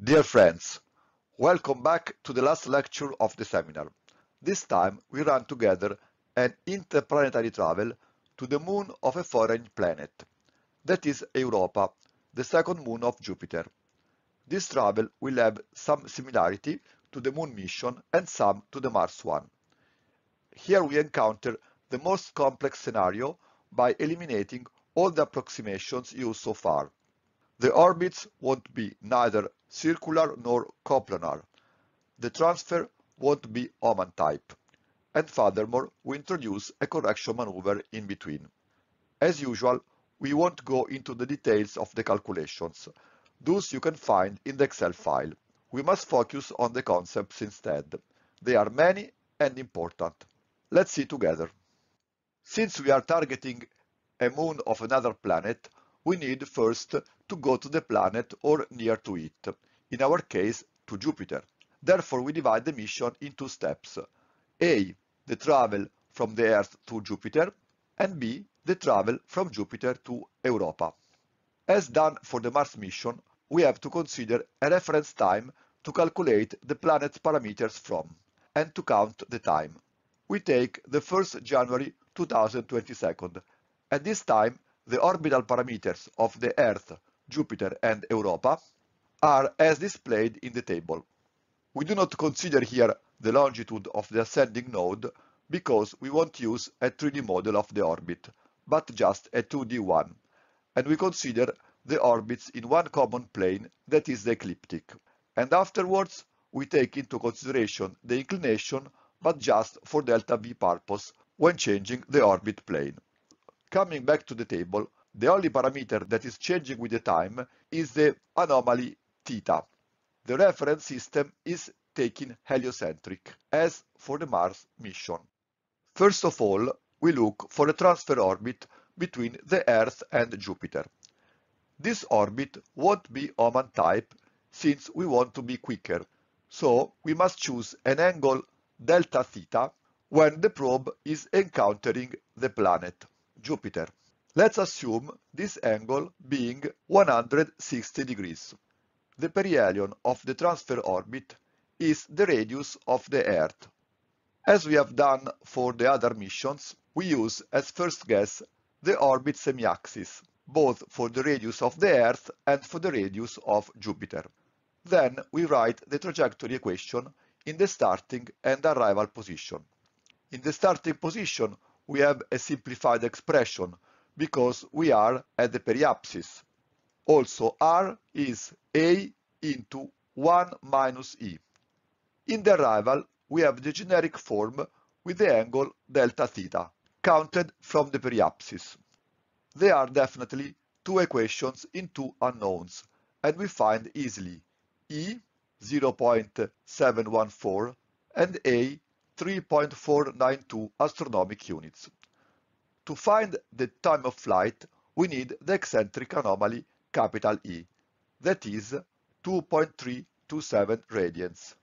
Dear friends, welcome back to the last lecture of the seminar. This time we run together an interplanetary travel to the moon of a foreign planet, that is Europa, the second moon of Jupiter. This travel will have some similarity to the moon mission and some to the Mars one. Here we encounter the most complex scenario by eliminating all the approximations used so far. The orbits won't be neither circular nor coplanar. The transfer won't be Oman type. And furthermore, we introduce a correction maneuver in between. As usual, we won't go into the details of the calculations. Those you can find in the Excel file. We must focus on the concepts instead. They are many and important. Let's see together. Since we are targeting a moon of another planet, we need first to go to the planet or near to it, in our case to Jupiter. Therefore we divide the mission in two steps. A. The travel from the Earth to Jupiter and B. The travel from Jupiter to Europa. As done for the Mars mission, we have to consider a reference time to calculate the planet's parameters from and to count the time. We take the 1st January 2022 and this time the orbital parameters of the Earth, Jupiter and Europa are as displayed in the table. We do not consider here the longitude of the ascending node because we won't use a 3D model of the orbit, but just a 2D one, and we consider the orbits in one common plane that is the ecliptic. And afterwards, we take into consideration the inclination, but just for delta v purpose when changing the orbit plane. Coming back to the table, the only parameter that is changing with the time is the anomaly theta. The reference system is taken heliocentric, as for the Mars mission. First of all, we look for a transfer orbit between the Earth and Jupiter. This orbit won't be Oman type, since we want to be quicker, so we must choose an angle delta theta when the probe is encountering the planet. Jupiter. Let's assume this angle being 160 degrees. The perihelion of the transfer orbit is the radius of the Earth. As we have done for the other missions, we use as first guess the orbit semi-axis, both for the radius of the Earth and for the radius of Jupiter. Then we write the trajectory equation in the starting and arrival position. In the starting position, we have a simplified expression because we are at the periapsis. Also R is A into 1 minus E. In the rival, we have the generic form with the angle delta theta, counted from the periapsis. There are definitely two equations in two unknowns, and we find easily E 0.714 and A 3.492 astronomic units. To find the time of flight, we need the eccentric anomaly capital E, that is 2.327 radians.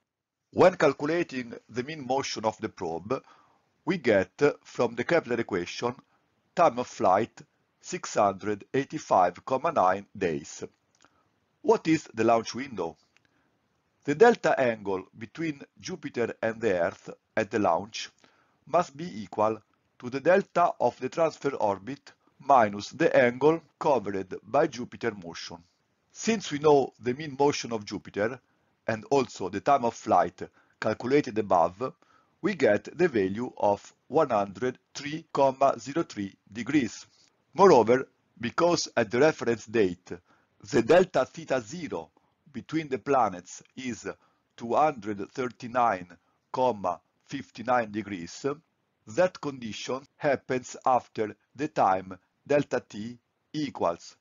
When calculating the mean motion of the probe, we get from the Kepler equation time of flight 685,9 days. What is the launch window? The delta angle between Jupiter and the Earth at the launch must be equal to the delta of the transfer orbit minus the angle covered by Jupiter motion. Since we know the mean motion of Jupiter and also the time of flight calculated above, we get the value of 103,03 degrees. Moreover, because at the reference date, the delta theta 0 between the planets is 239,59 degrees, that condition happens after the time delta t equals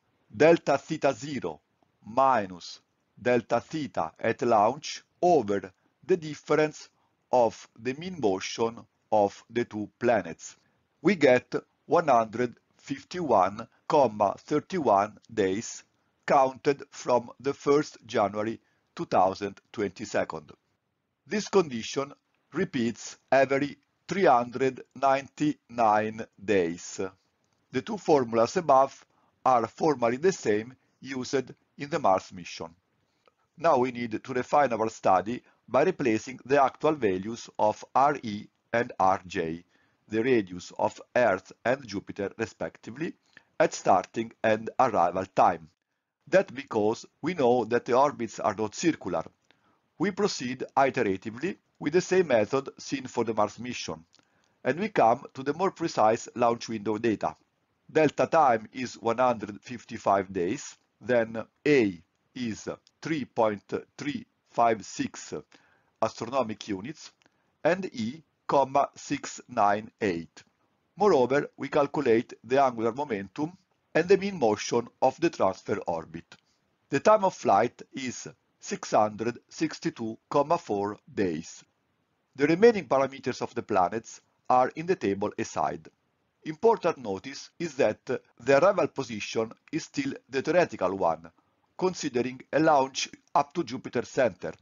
delta theta 0 minus delta theta at launch over the difference of the mean motion of the two planets. We get 151,31 days counted from the 1st January 2022. This condition repeats every 399 days. The two formulas above are formally the same used in the Mars mission. Now we need to refine our study by replacing the actual values of Re and Rj, the radius of Earth and Jupiter respectively, at starting and arrival time. That's because we know that the orbits are not circular. We proceed iteratively with the same method seen for the Mars mission, and we come to the more precise launch window data. Delta time is 155 days, then A is 3.356 astronomic units, and E, comma 698. Moreover, we calculate the angular momentum and the mean motion of the transfer orbit. The time of flight is 662,4 days. The remaining parameters of the planets are in the table aside. Important notice is that the arrival position is still the theoretical one, considering a launch up to Jupiter center.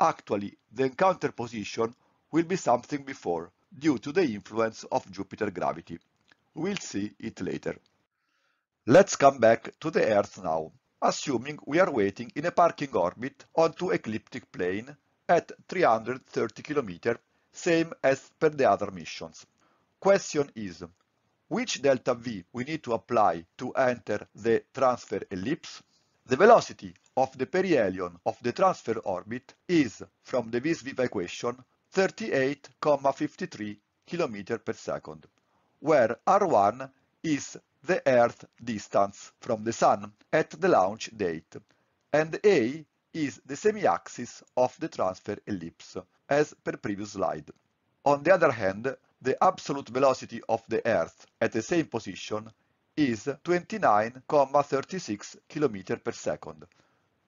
Actually, the encounter position will be something before, due to the influence of Jupiter gravity. We'll see it later. Let's come back to the Earth now, assuming we are waiting in a parking orbit onto ecliptic plane at 330 km, same as per the other missions. Question is, which delta V we need to apply to enter the transfer ellipse? The velocity of the perihelion of the transfer orbit is, from the Vis-Viva equation, 38,53 km per second, where R1 is the Earth distance from the Sun at the launch date, and A is the semi-axis of the transfer ellipse, as per previous slide. On the other hand, the absolute velocity of the Earth at the same position is 29,36 km per second,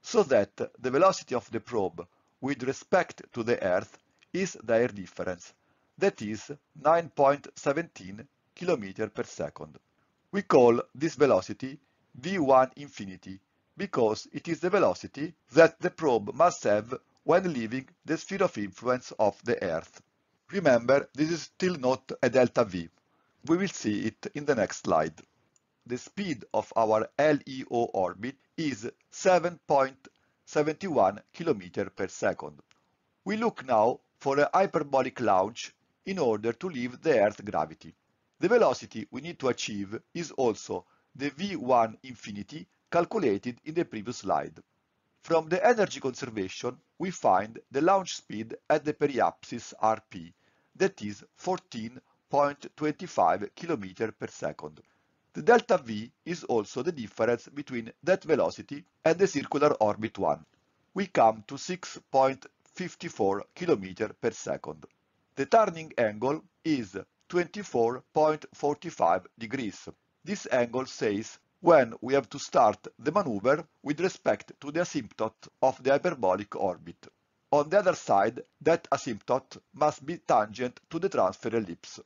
so that the velocity of the probe with respect to the Earth is their difference, that is 9.17 km per second. We call this velocity v1 infinity because it is the velocity that the probe must have when leaving the sphere of influence of the Earth. Remember, this is still not a delta v. We will see it in the next slide. The speed of our LEO orbit is 7.71 km per second. We look now for a hyperbolic launch in order to leave the Earth's gravity. The velocity we need to achieve is also the V1 infinity calculated in the previous slide. From the energy conservation, we find the launch speed at the periapsis Rp, that is 14.25 km per second. The delta V is also the difference between that velocity and the circular orbit 1. We come to 6.54 km per second. The turning angle is 24.45 degrees. This angle says when we have to start the maneuver with respect to the asymptote of the hyperbolic orbit. On the other side, that asymptote must be tangent to the transfer ellipse.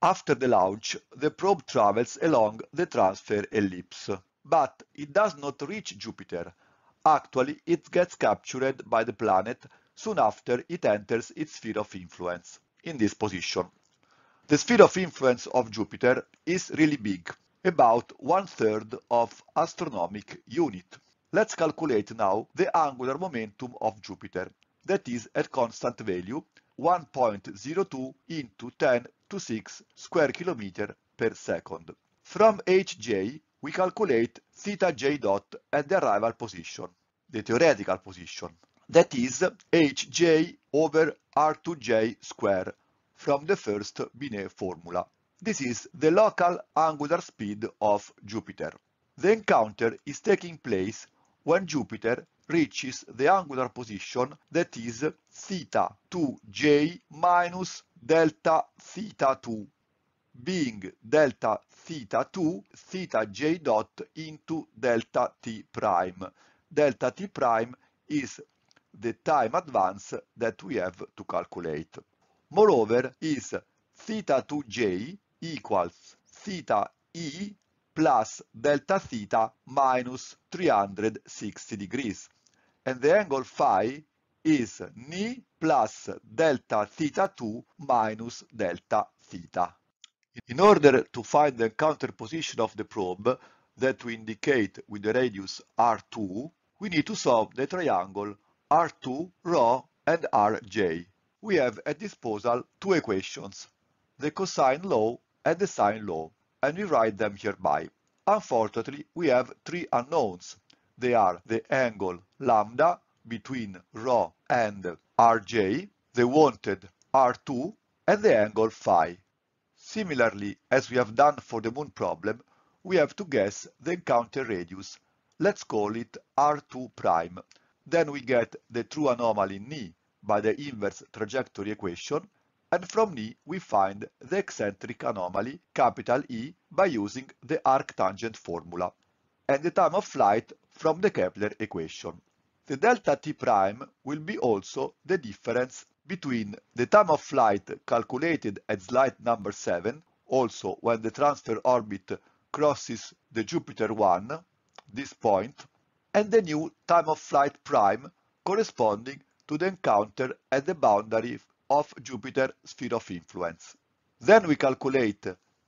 After the launch, the probe travels along the transfer ellipse, but it does not reach Jupiter. Actually, it gets captured by the planet soon after it enters its sphere of influence, in this position. The sphere of influence of Jupiter is really big, about one-third of astronomic unit. Let's calculate now the angular momentum of Jupiter, that is at constant value 1.02 into 10 to 6 square kilometer per second. From hj, we calculate theta j dot at the arrival position, the theoretical position, that is hj over r2j square from the first Binet formula. This is the local angular speed of Jupiter. The encounter is taking place when Jupiter reaches the angular position that is theta 2j minus delta theta 2, being delta theta 2 theta j dot into delta t prime. Delta t prime is the time advance that we have to calculate. Moreover, is theta 2j equals theta e plus delta theta minus 360 degrees. And the angle phi is ni plus delta theta 2 minus delta theta. In order to find the position of the probe that we indicate with the radius r2, we need to solve the triangle r2 rho and rj we have at disposal two equations, the cosine law and the sine law, and we write them hereby. Unfortunately, we have three unknowns. They are the angle lambda between rho and rj, the wanted r2, and the angle phi. Similarly, as we have done for the moon problem, we have to guess the encounter radius. Let's call it r2 prime. Then we get the true anomaly ni by the inverse trajectory equation, and from E we find the eccentric anomaly capital E by using the arctangent formula and the time of flight from the Kepler equation. The delta t prime will be also the difference between the time of flight calculated at slide number 7, also when the transfer orbit crosses the Jupiter 1, this point, and the new time of flight prime corresponding to the encounter at the boundary of Jupiter's sphere of influence. Then we calculate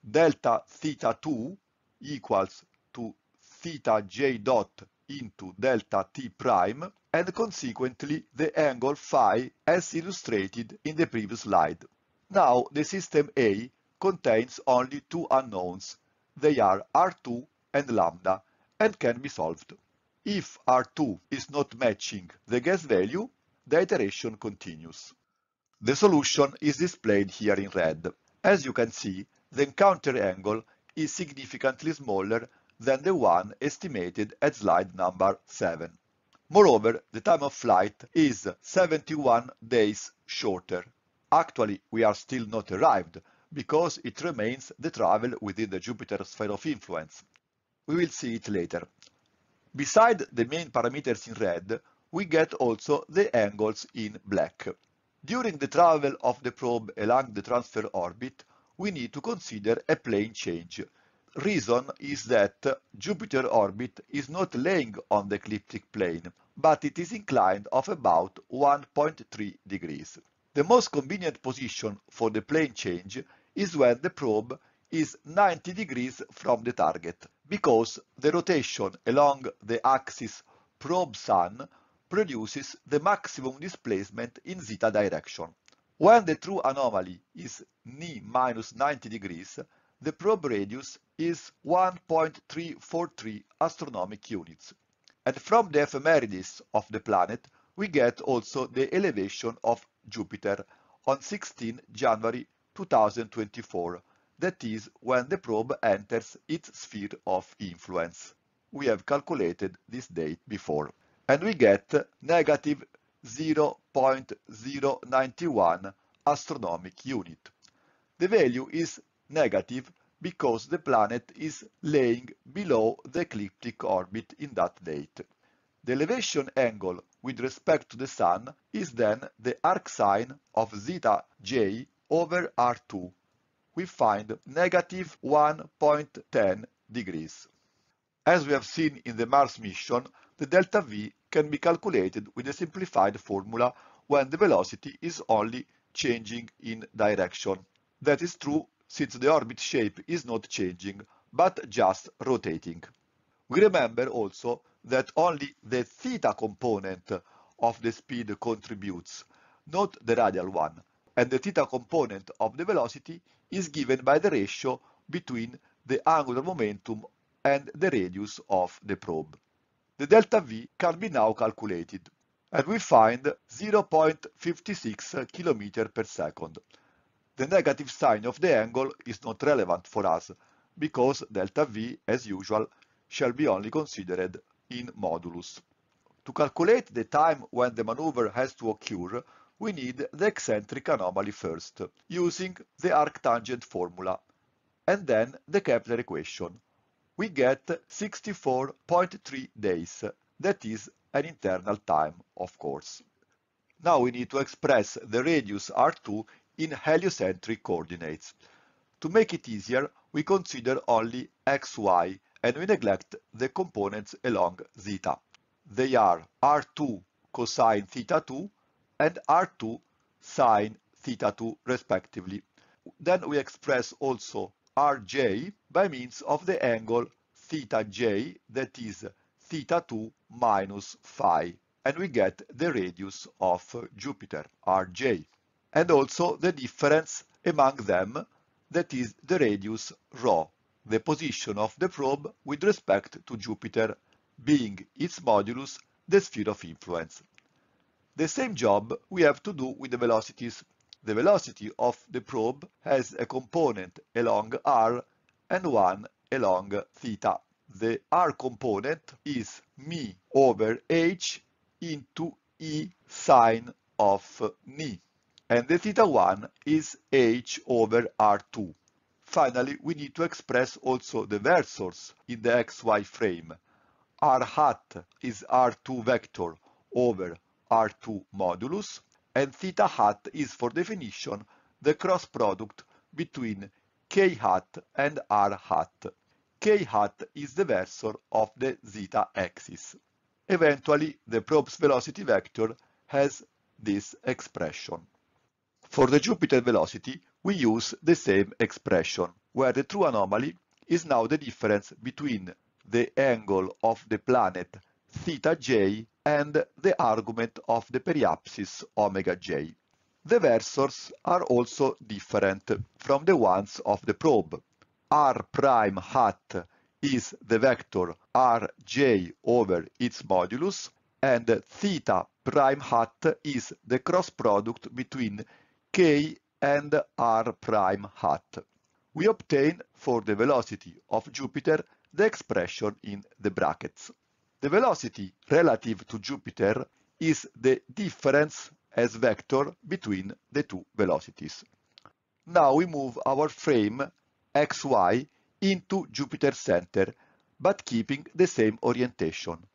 delta theta 2 equals to theta j dot into delta t prime and consequently the angle phi as illustrated in the previous slide. Now the system A contains only two unknowns. They are R2 and lambda and can be solved. If R2 is not matching the gas value, the iteration continues. The solution is displayed here in red. As you can see, the encounter angle is significantly smaller than the one estimated at slide number 7. Moreover, the time of flight is 71 days shorter. Actually, we are still not arrived, because it remains the travel within the Jupiter sphere of influence. We will see it later. Beside the main parameters in red, we get also the angles in black. During the travel of the probe along the transfer orbit, we need to consider a plane change. Reason is that Jupiter orbit is not laying on the ecliptic plane, but it is inclined of about 1.3 degrees. The most convenient position for the plane change is when the probe is 90 degrees from the target, because the rotation along the axis probe sun produces the maximum displacement in zeta direction. When the true anomaly is ni minus 90 degrees, the probe radius is 1.343 astronomic units. And from the ephemerides of the planet, we get also the elevation of Jupiter on 16 January 2024, that is when the probe enters its sphere of influence. We have calculated this date before and we get negative 0.091 astronomic unit. The value is negative because the planet is laying below the ecliptic orbit in that date. The elevation angle with respect to the Sun is then the arcsine of zeta j over r2. We find negative 1.10 degrees. As we have seen in the Mars mission, the delta V can be calculated with a simplified formula when the velocity is only changing in direction. That is true since the orbit shape is not changing, but just rotating. We remember also that only the theta component of the speed contributes, not the radial one, and the theta component of the velocity is given by the ratio between the angular momentum and the radius of the probe the delta V can be now calculated, and we find 0.56 km per second. The negative sign of the angle is not relevant for us, because delta V, as usual, shall be only considered in modulus. To calculate the time when the maneuver has to occur, we need the eccentric anomaly first, using the arctangent formula, and then the Kepler equation, we get 64.3 days. That is an internal time, of course. Now we need to express the radius R2 in heliocentric coordinates. To make it easier, we consider only x, y, and we neglect the components along zeta. They are r2 cosine theta 2 and r2 sine theta 2 respectively. Then we express also Rj by means of the angle theta j that is theta 2 minus phi and we get the radius of Jupiter Rj and also the difference among them that is the radius rho the position of the probe with respect to Jupiter being its modulus the sphere of influence. The same job we have to do with the velocities the velocity of the probe has a component along r and one along theta. The r component is mi over h into e sine of ni, and the theta one is h over r2. Finally, we need to express also the versors in the xy frame. r hat is r2 vector over r2 modulus, and theta hat is for definition the cross product between k hat and r hat. k hat is the versor of the zeta axis. Eventually, the probe's velocity vector has this expression. For the Jupiter velocity, we use the same expression, where the true anomaly is now the difference between the angle of the planet theta j and the argument of the periapsis omega j. The versors are also different from the ones of the probe. r prime hat is the vector rj over its modulus and theta prime hat is the cross product between k and r prime hat. We obtain for the velocity of Jupiter the expression in the brackets. The velocity relative to Jupiter is the difference as vector between the two velocities. Now we move our frame xy into Jupiter center, but keeping the same orientation.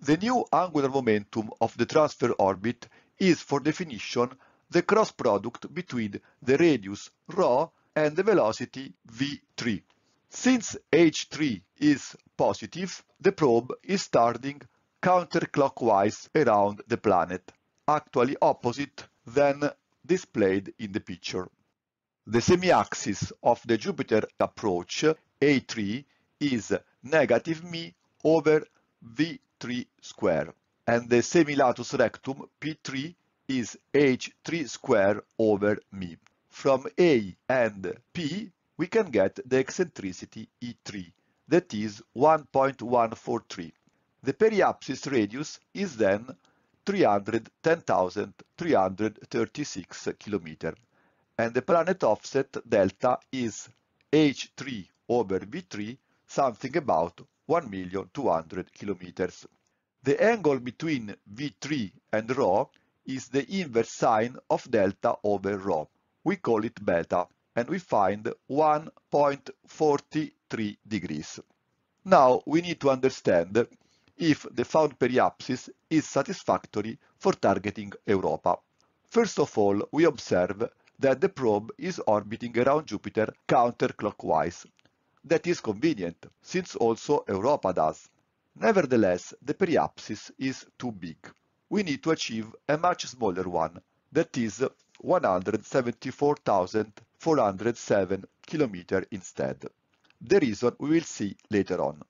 The new angular momentum of the transfer orbit is for definition the cross product between the radius rho and the velocity v3. Since H3 is positive, the probe is starting counterclockwise around the planet, actually opposite than displayed in the picture. The semi-axis of the Jupiter approach, A3, is negative μ over V3 square, and the semilatus rectum, P3, is H3 square over μ. From A and P, we can get the eccentricity E3, that is 1.143. The periapsis radius is then 310,336 km, and the planet offset delta is H3 over B3, something about 1,200,000 km. The angle between V3 and rho is the inverse sine of delta over rho. We call it beta and we find 1.43 degrees. Now we need to understand if the found periapsis is satisfactory for targeting Europa. First of all, we observe that the probe is orbiting around Jupiter counterclockwise. That is convenient, since also Europa does. Nevertheless, the periapsis is too big. We need to achieve a much smaller one, that is 174,000 407 km instead. The reason we will see later on.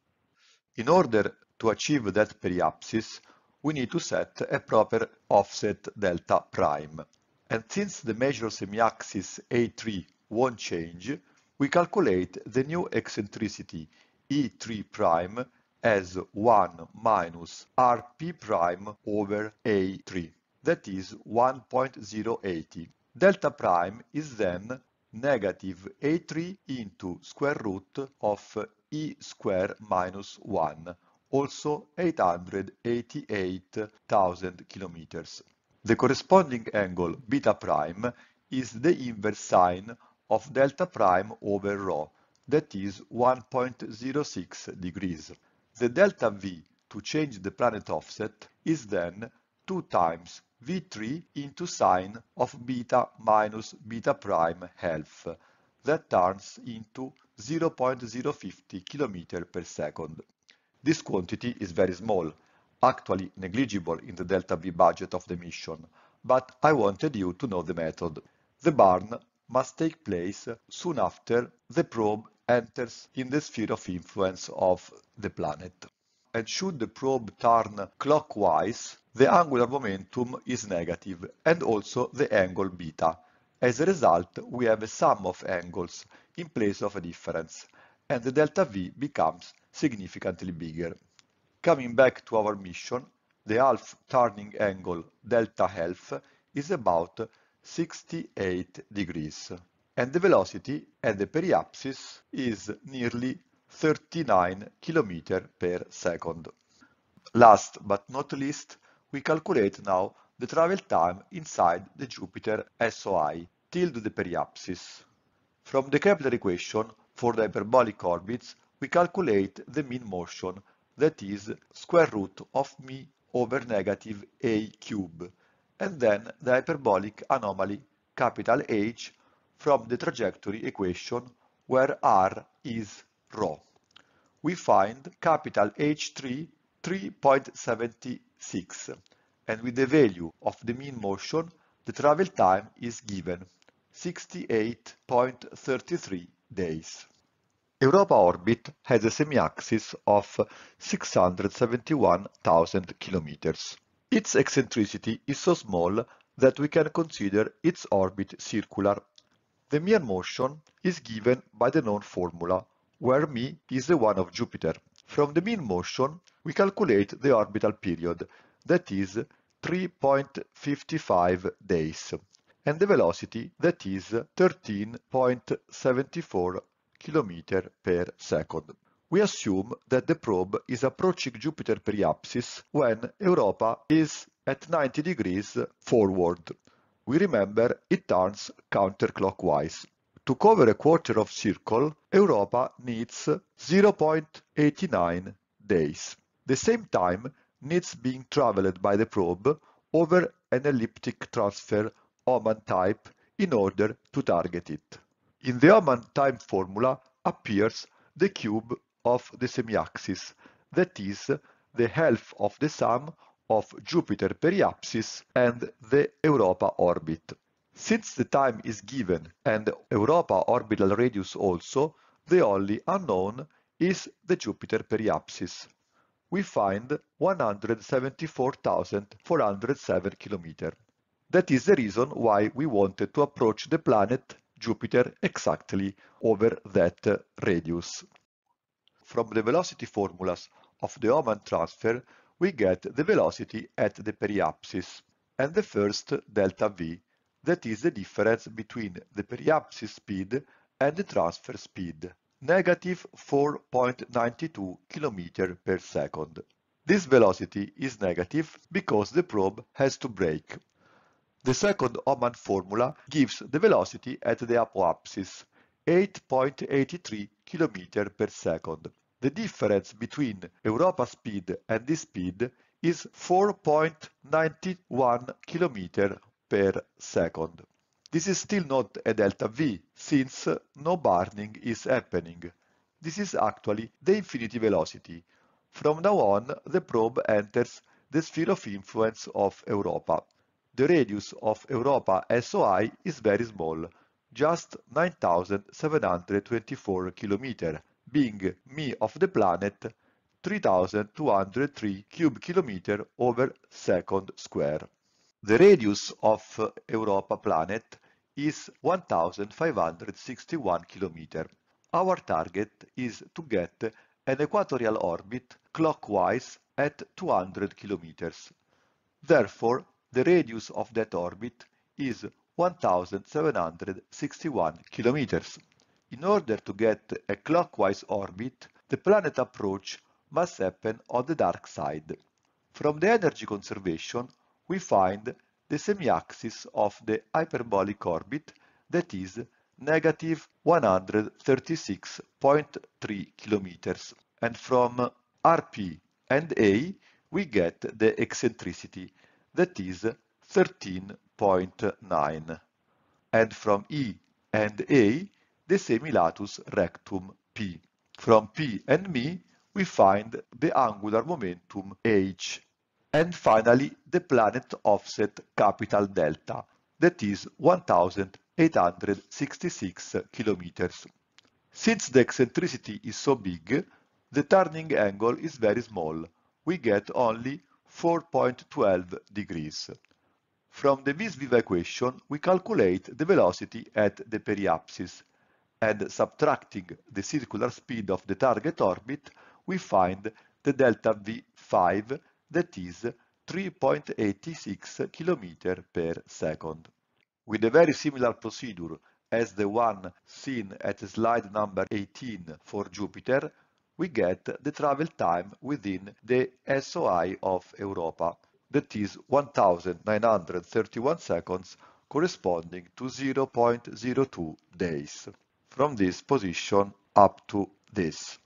In order to achieve that periapsis, we need to set a proper offset delta prime. And since the major semi-axis A3 won't change, we calculate the new eccentricity E3 prime as 1 minus Rp prime over A3, that is 1.080. Delta prime is then negative a3 into square root of e square minus 1, also 888,000 kilometers. The corresponding angle beta prime is the inverse sine of delta prime over rho, that is 1.06 degrees. The delta V to change the planet offset is then 2 times V3 into sine of beta minus beta prime half that turns into 0.050 km per second. This quantity is very small, actually negligible in the delta V budget of the mission, but I wanted you to know the method. The burn must take place soon after the probe enters in the sphere of influence of the planet. And should the probe turn clockwise the angular momentum is negative and also the angle beta. As a result, we have a sum of angles in place of a difference, and the delta V becomes significantly bigger. Coming back to our mission, the half turning angle delta half is about 68 degrees, and the velocity at the periapsis is nearly 39 km per second. Last but not least, we calculate now the travel time inside the Jupiter SOI tilde the periapsis. From the Kepler equation for the hyperbolic orbits, we calculate the mean motion, that is square root of mi over negative a cube, and then the hyperbolic anomaly capital H from the trajectory equation where r is rho. We find capital H3 3.76 and with the value of the mean motion the travel time is given 68.33 days. Europa orbit has a semi-axis of 671,000 kilometers. Its eccentricity is so small that we can consider its orbit circular. The mean motion is given by the known formula, where m is the one of Jupiter. From the mean motion, we calculate the orbital period, that is 3.55 days, and the velocity, that is 13.74 km per second. We assume that the probe is approaching Jupiter periapsis when Europa is at 90 degrees forward. We remember it turns counterclockwise. To cover a quarter of circle, Europa needs 0.89 days. The same time needs being traveled by the probe over an elliptic transfer Oman type in order to target it. In the Oman time formula appears the cube of the semiaxis, that is, the half of the sum of Jupiter periapsis and the Europa orbit. Since the time is given and Europa orbital radius also, the only unknown is the Jupiter periapsis we find 174,407 km. That is the reason why we wanted to approach the planet Jupiter exactly over that uh, radius. From the velocity formulas of the Oman transfer, we get the velocity at the periapsis and the first delta v, that is the difference between the periapsis speed and the transfer speed negative 4.92 km per second. This velocity is negative because the probe has to brake. The second Oman formula gives the velocity at the apoapsis, 8.83 km per second. The difference between Europa speed and this speed is 4.91 km per second. This is still not a delta V, since no burning is happening. This is actually the infinity velocity. From now on, the probe enters the sphere of influence of Europa. The radius of Europa SOI is very small, just 9,724 km, being me of the planet 3,203 cube km over second square. The radius of Europa planet is 1561 km. Our target is to get an equatorial orbit clockwise at 200 km. Therefore, the radius of that orbit is 1761 km. In order to get a clockwise orbit, the planet approach must happen on the dark side. From the energy conservation, we find the semi-axis of the hyperbolic orbit that is negative 136.3 kilometers and from RP and A we get the eccentricity that is 13.9 and from E and A the semilatus rectum P. From P and M we find the angular momentum H and finally the planet offset capital delta, that is 1,866 kilometers. Since the eccentricity is so big, the turning angle is very small. We get only 4.12 degrees. From the vis viva equation, we calculate the velocity at the periapsis, and subtracting the circular speed of the target orbit, we find the delta V5 that is 3.86 km per second. With a very similar procedure as the one seen at slide number 18 for Jupiter, we get the travel time within the SOI of Europa, that is 1931 seconds corresponding to 0.02 days, from this position up to this.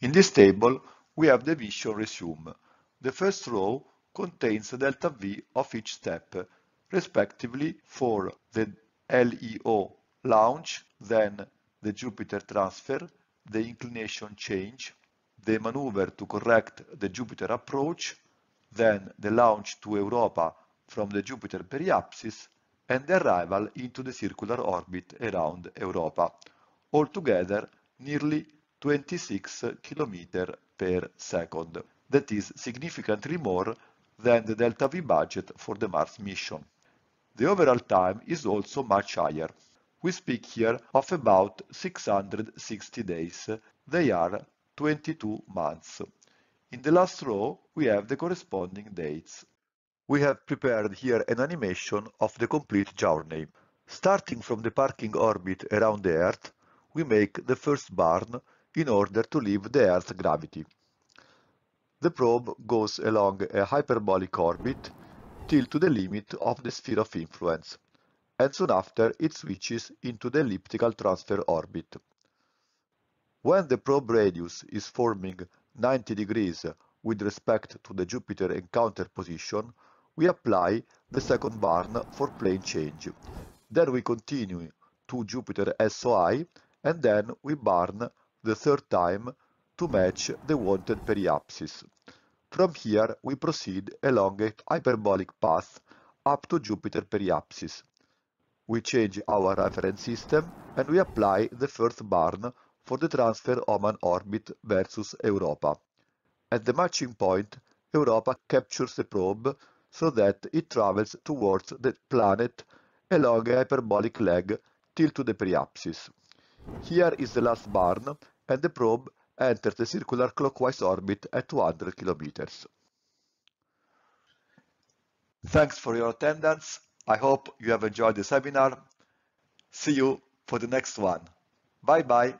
In this table, we have the vision resume, the first row contains delta V of each step, respectively for the LEO launch, then the Jupiter transfer, the inclination change, the maneuver to correct the Jupiter approach, then the launch to Europa from the Jupiter periapsis, and the arrival into the circular orbit around Europa. Altogether, nearly 26 km per second that is significantly more than the Delta V budget for the Mars mission. The overall time is also much higher. We speak here of about 660 days. They are 22 months. In the last row, we have the corresponding dates. We have prepared here an animation of the complete journey. Starting from the parking orbit around the Earth, we make the first burn in order to leave the Earth's gravity. The probe goes along a hyperbolic orbit till to the limit of the sphere of influence, and soon after it switches into the elliptical transfer orbit. When the probe radius is forming 90 degrees with respect to the Jupiter encounter position, we apply the second barn for plane change. Then we continue to Jupiter SOI and then we burn the third time to match the wanted periapsis. From here we proceed along a hyperbolic path up to Jupiter periapsis. We change our reference system and we apply the first barn for the transfer Oman orbit versus Europa. At the matching point, Europa captures the probe so that it travels towards the planet along a hyperbolic leg till to the periapsis. Here is the last barn and the probe entered the circular clockwise orbit at 200 kilometers. Thanks for your attendance. I hope you have enjoyed the seminar. See you for the next one. Bye-bye.